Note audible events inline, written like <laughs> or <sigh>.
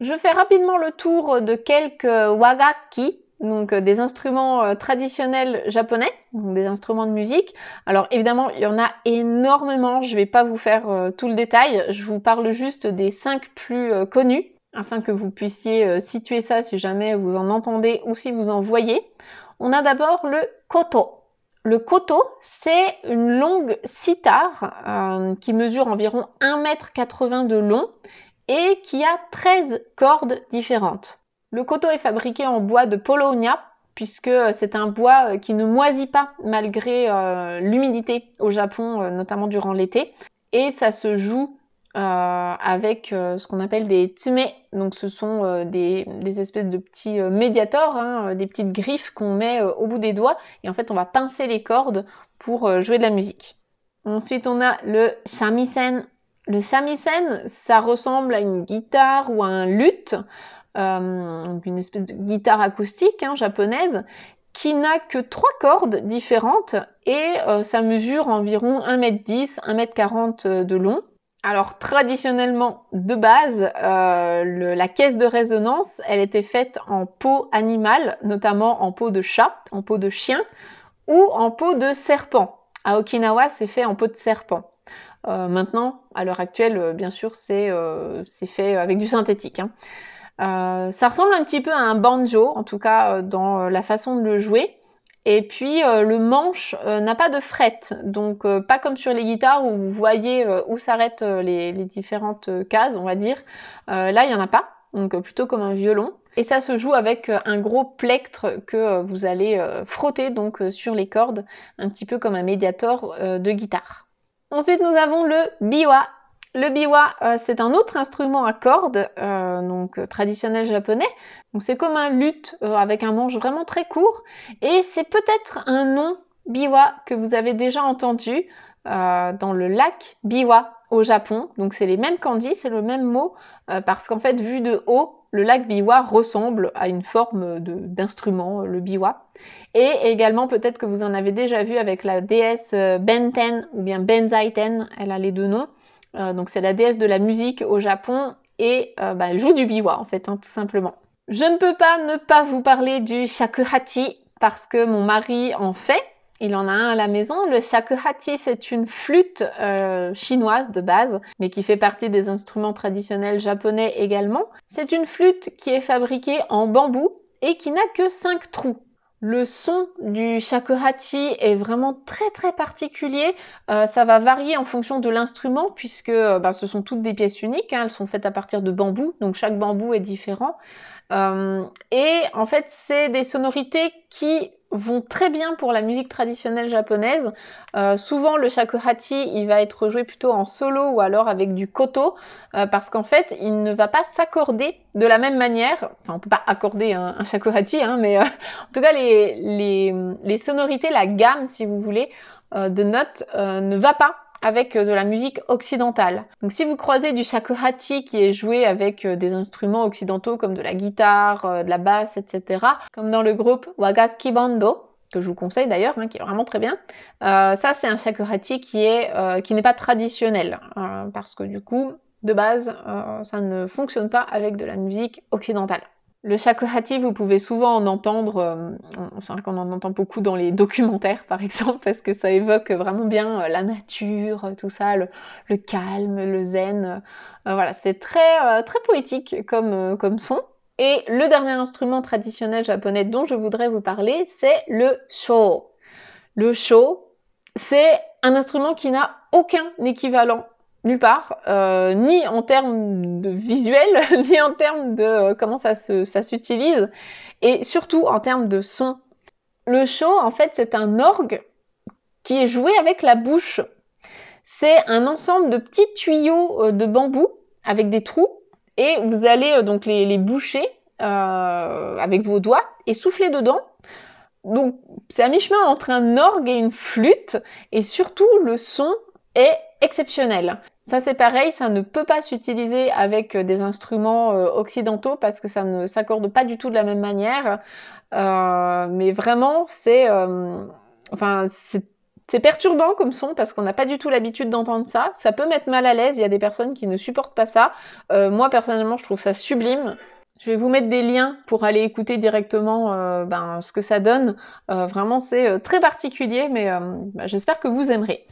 Je fais rapidement le tour de quelques euh, wagaki, donc euh, des instruments euh, traditionnels japonais, donc des instruments de musique. Alors évidemment, il y en a énormément, je ne vais pas vous faire tout le détail, je vous parle juste des cinq plus connus afin que vous puissiez situer ça si jamais vous en entendez ou si vous en voyez. On a d'abord le koto. Le koto, c'est une longue sitar qui mesure environ 1 m de long et qui a 13 cordes différentes. Le coteau est fabriqué en bois de Polonia puisque euh, c'est un bois euh, qui ne moisit pas malgré euh, l'humidité au Japon, notamment durant l'été. Et ça se joue avec ce qu'on appelle des tsume, donc ce sont des, espèces de petits médiators, hein, des petites griffes qu'on met au bout des doigts, et en fait on va pincer les cordes pour jouer de la musique. Ensuite on a le shamisen, le shamisen, ça ressemble à une guitare ou à un luth, euh, une espèce de guitare acoustique hein, japonaise, qui n'a que trois cordes différentes et euh, ça mesure environ 1m10, 1m40 euh, de long. Alors traditionnellement, de base, la caisse de résonance, elle était faite en peau animale, notamment en peau de chat, en peau de chien ou en peau de serpent. À Okinawa, c'est fait en peau de serpent. Euh, maintenant, à l'heure actuelle, euh, bien sûr, euh, c'est fait avec du synthétique. Hein. ça ressemble un petit peu à un banjo, en tout cas dans la façon de le jouer. Et puis le manche n'a pas de fret, donc pas comme sur les guitares où vous voyez où s'arrêtent les, différentes cases, on va dire. là, il n'y en a pas, donc plutôt comme un violon. Et ça se joue avec un gros plectre que vous allez frotter donc sur les cordes, un petit peu comme un médiator de guitare. Ensuite, nous avons le biwa. Le biwa, euh, c'est un autre instrument à cordes, euh, donc euh, traditionnel japonais. Donc c'est comme un luth avec un manche vraiment très court. Et c'est peut-être un nom biwa que vous avez déjà entendu dans le lac biwa au Japon. Donc c'est les mêmes candies, c'est le même mot, parce qu'en fait vu de haut, le lac biwa ressemble à une forme d'instrument, euh, le biwa. Et également, peut-être que vous en avez déjà vu avec la déesse euh, Benten ou bien Benzaiten, elle a les deux noms. Euh, donc c'est la déesse de la musique au Japon et bah, elle joue du biwa en fait, hein, tout simplement. Je ne peux pas ne pas vous parler du shakuhachi parce que mon mari en fait il en a un à la maison. Le shakuhachi, c'est une flûte euh, chinoise de base, mais qui fait partie des instruments traditionnels japonais également. C'est une flûte qui est fabriquée en bambou et qui n'a que 5 trous. Le son du shakuhachi est vraiment très très particulier. Euh, ça va varier en fonction de l'instrument puisque euh, ben, ce sont toutes des pièces uniques. Hein. elles sont faites à partir de bambou, donc chaque bambou est différent. et en fait, c'est des sonorités qui vont très bien pour la musique traditionnelle japonaise. Euh, souvent, le shakuhachi, il va être joué plutôt en solo ou alors avec du koto, euh, parce qu'en fait, il ne va pas s'accorder de la même manière. Enfin, on peut pas accorder un, shakuhachi, hein, mais euh, <laughs> en tout cas, les, les, les, sonorités, la gamme, si vous voulez, de notes ne va pas avec euh, de la musique occidentale. Donc si vous croisez du shakuhachi qui est joué avec euh, des instruments occidentaux comme de la guitare, euh, de la basse, etc., comme dans le groupe Wagaki Bando, que je vous conseille d'ailleurs, hein, qui est vraiment très bien. ça, c'est un shakuhachi qui est qui n'est pas traditionnel, parce que du coup, de base, ça ne fonctionne pas avec de la musique occidentale. Le shakuhachi, vous pouvez souvent en entendre, euh, on c'est qu'on en entend beaucoup dans les documentaires par exemple, parce que ça évoque vraiment bien euh, la nature, euh, tout ça, le, calme, le zen. voilà, c'est très, très poétique comme, comme son. Et le dernier instrument traditionnel japonais dont je voudrais vous parler, c'est le sho. Le sho, c'est un instrument qui n'a aucun équivalent nulle part, euh, ni en termes de visuel, <laughs> ni en termes de euh, comment ça s'utilise, et surtout en termes de son. Le show, en fait, c'est un orgue qui est joué avec la bouche. C'est un ensemble de petits tuyaux euh, de bambou avec des trous, et vous allez donc les, boucher avec vos doigts et souffler dedans. Donc c'est à mi-chemin entre un orgue et une flûte, et surtout le son est exceptionnel. Ça c'est pareil, ça ne peut pas s'utiliser avec euh, des instruments euh, occidentaux parce que ça ne s'accorde pas du tout de la même manière. Euh, mais vraiment, c'est, perturbant comme son parce qu'on n'a pas du tout l'habitude d'entendre ça. Ça peut mettre mal à l'aise. Il y a des personnes qui ne supportent pas ça. moi personnellement, je trouve ça sublime. Je vais vous mettre des liens pour aller écouter directement ben, ce que ça donne. vraiment, c'est très particulier, mais ben, j'espère que vous aimerez.